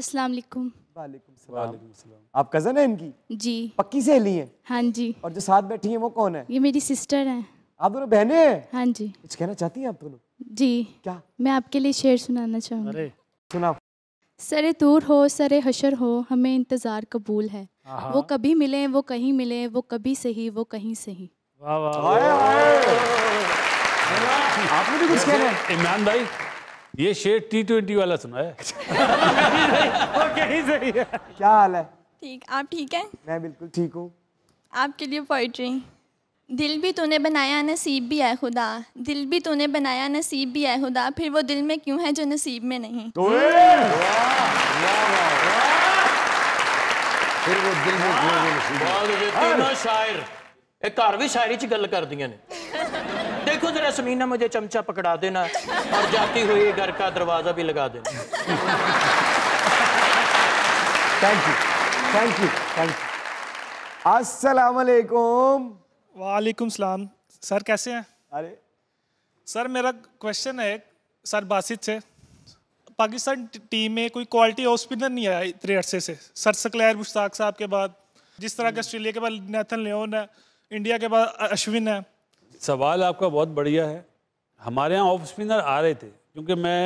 अस्सलाम आप कजन है इनकी जी पक्की सहेली है हाँ जी और जो साथ बैठी है वो कौन है ये मेरी सिस्टर है आप दोनों बहने हैं हाँ जी कुछ कहना चाहती हैं आप दोनों जी क्या मैं आपके लिए शेर सुनाना चाहूँगी सुना सरे दूर हो सरे हशर हो हमें इंतज़ार कबूल है वो कभी मिले वो कहीं मिले वो कभी सही वो कहीं सही वाह वाह आपने भी कुछ कहना है इमरान भाई ये शेर टी ट्वेंटी वाला सुना है ओके सही है क्या हाल है ठीक आप ठीक है मैं बिल्कुल ठीक हूँ आपके लिए पोइट्री दिल भी तूने बनाया नसीब भी है खुदा दिल भी तूने बनाया नसीब भी है खुदा फिर वो दिल में क्यों है जो नसीब में नहीं तो ਫਿਰ ਉਹ ਦਿਲ ਨੂੰ ਕਿਉਂ ਨਹੀਂ ਸੀ ਬਾਦ ਵਿੱਚ ਨਾ शायर एक ਘਰ भी शायरी गल कर ਕਰਦੀਆਂ ने देखो जरा समीना मुझे चमचा पकड़ा देना और जाती हुई घर का दरवाजा भी लगा देना thank you thank you thank you अस्सलाम वालेकुम सलाम सर कैसे हैं अरे सर मेरा क्वेश्चन है सर बासित से पाकिस्तान टीम में कोई क्वालिटी ऑफ स्पिनर नहीं आया इतने अरसे से सर सकलैर मुश्ताक साहब के बाद जिस तरह के हम्म। ऑस्ट्रेलिया के बाद नैथन लियोन है इंडिया के बाद अश्विन है सवाल आपका बहुत बढ़िया है हमारे यहाँ ऑफ स्पिनर आ रहे थे क्योंकि मैं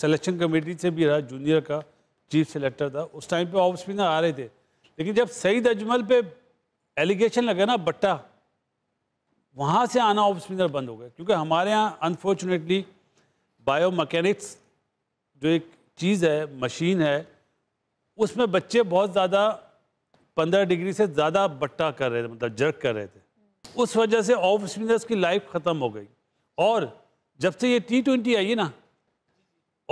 सिलेक्शन कमेटी से भी रहा जूनियर का चीफ सेलेक्टर था उस टाइम पे ऑफ स्पिनर आ रहे थे लेकिन जब सईद अजमल पे एलिगेशन लगा ना बट्टा वहाँ से आना ऑफ स्पिनर बंद हो गया क्योंकि हमारे यहाँ अनफॉर्चुनेटली बायो मकैनिक्स जो एक चीज़ है मशीन है उसमें बच्चे बहुत ज़्यादा पंद्रह डिग्री से ज़्यादा बट्टा कर रहे थे मतलब जर्क कर रहे थे उस वजह से ऑफ स्पिनर्स की लाइफ ख़त्म हो गई और जब से ये टी ट्वेंटी आई है ना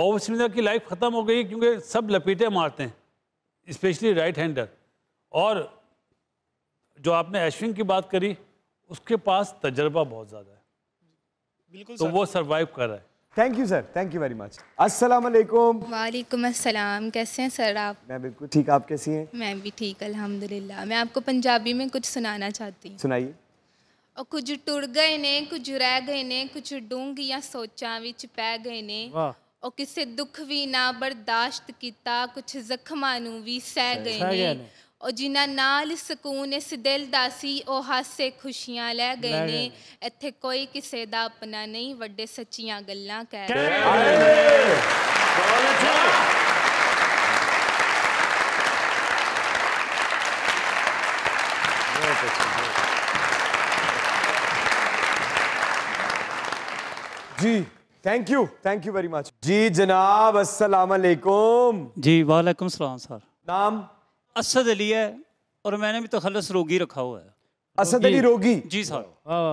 ऑफ स्पिनर की लाइफ ख़त्म हो गई क्योंकि सब लपेटे मारते हैं स्पेशली राइट हैंडर और जो आपने एशविन की बात करी उसके पास तजर्बा बहुत ज़्यादा है बिल्कुल तो वो सर्वाइव कर रहा है thank you sir thank you very much अस्सलाम वालेकुम वालेकुम अस्सलाम कैसे हैं सर आप मैं बिल्कुल ठीक आप कैसी हैं मैं भी ठीक अल्हम्दुलिल्लाह मैं आपको पंजाबी में कुछ सुनाना चाहती हूँ सुनाइए ਉਹ ਕੁਝ ਟੁਰ ਗਏ ਨੇ ਕੁਝ ਰਹਿ ਗਏ ਨੇ ਕੁਝ ਡੂੰਘੀਆਂ ਸੋਚਾਂ ਵਿੱਚ ਪੈ ਗਏ ਨੇ ਵਾਹ ਉਹ ਕਿਸੇ ਦੁੱਖ ਵੀ ਨਾ ਬਰਦਾਸ਼ਤ ਕੀਤਾ ਕੁਝ ਜ਼ਖਮਾਂ ਨੂੰ ਵੀ ਸਹਿ ਗਏ ਨੇ ਉਹ ਜਿਨ੍ਹਾਂ ਨਾਲ ਸਕੂਨ ਇਸ ਦਿਲ ਦਾ ਸੀ ਉਹ ਹਾਸੇ ਖੁਸ਼ੀਆਂ ਲੈ ਗਏ ਨੇ ਇੱਥੇ ਕੋਈ ਕਿਸੇ ਦਾ ਆਪਣਾ ਨਹੀਂ ਵੱਡੇ ਸੱਚੀਆਂ ਗੱਲਾਂ ਕਹਿ ਰਹੇ जी thank you thank you very much जी जनाब अस्सलाम वालेकुम जी वालेकुम सलाम सर नाम असद अली है और मैंने भी तो खलस रोगी रखा हुआ है असद अली रोगी जी सर हाँ।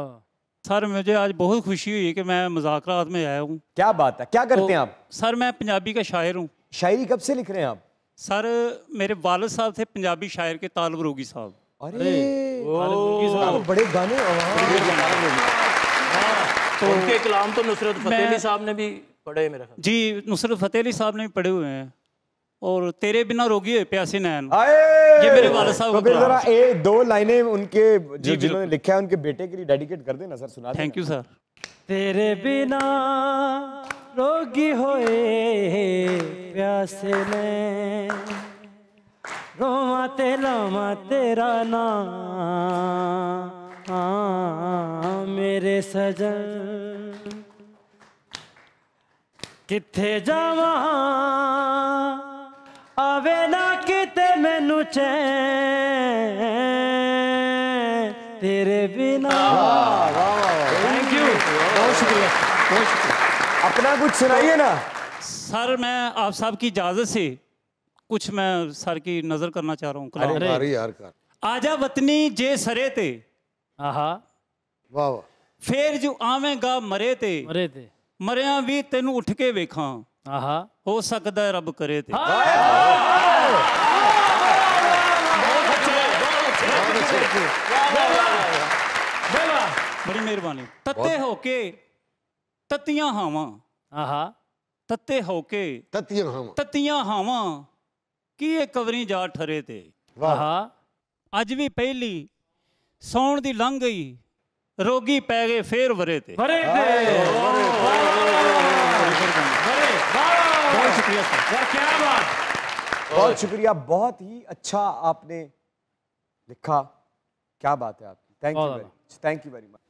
सर मुझे आज बहुत खुशी हुई कि मैं मुजाकरात में आया हूँ क्या बात है क्या तो करते तो, हैं आप सर मैं पंजाबी का शायर हूँ शायरी कब से लिख रहे हैं आप सर मेरे वाल साहब थे पंजाबी शायर के तालब रोगी साहब अरे, अरे बड़े गाने हाँ। तो उनके कलाम तो नुसरत फतेह साहब ने भी पढ़े हैं मेरा जी नुसरत फतेह अली साहब ने भी पढ़े हुए हैं और तेरे बिना रोगी है प्यासे नैन ये मेरे वाले साहब तो जरा एक दो लाइनें उनके जो जिन्होंने लिखा है उनके बेटे के लिए डेडिकेट कर देना सर सुना थैंक यू सर तेरे बिना रोगी होए प्यासे नैन रोमा तेरा तेरा नाम सजन किथे जावा आवे ना किते मैनू चैन तेरे बिना थैंक यू बहुत शुक्रिया बहुत शुक्रिया अपना कुछ सुनाइए ना सर मैं आप साहब की इजाजत से कुछ मैं सर की नजर करना चाह रहा हूँ आजा वतनी जे सरे ते आहा वाह वाह ਫੇਰ ਜੋ ਆਵੇਂਗਾ ਮਰੇ ਤੇ ਮਰੇ ਤੇ ਮਰਿਆਂ ਵੀ ਤੈਨੂੰ ਉੱਠ ਕੇ ਵੇਖਾਂ ਆਹਾ ਹੋ ਸਕਦਾ ਰੱਬ ਕਰੇ ਤੇ ਬੜੀ ਮਿਹਰਬਾਨੀ ਤੱਤੇ ਹੋ ਕੇ ਤਤੀਆਂ ਹਾਵਾਂ ਆਹਾ ਤੱਤੇ ਹੋ ਕੇ ਤਤੀਆਂ ਹਾਵਾਂ ਤਤੀਆਂ ਹਾਵਾਂ ਕੀ ਇਹ ਕਵਰੀ ਜਾ ਠਰੇ ਤੇ ਵਾਹ ਅੱਜ ਵੀ ਪਹਿਲੀ ਸੌਣ ਦੀ ਲੰਘ ਗਈ रोगी पै गए फिर वरे थे बहुत शुक्रिया क्या बात बहुत शुक्रिया बहुत ही अच्छा आपने लिखा क्या बात है आपकी thank you very thank you very much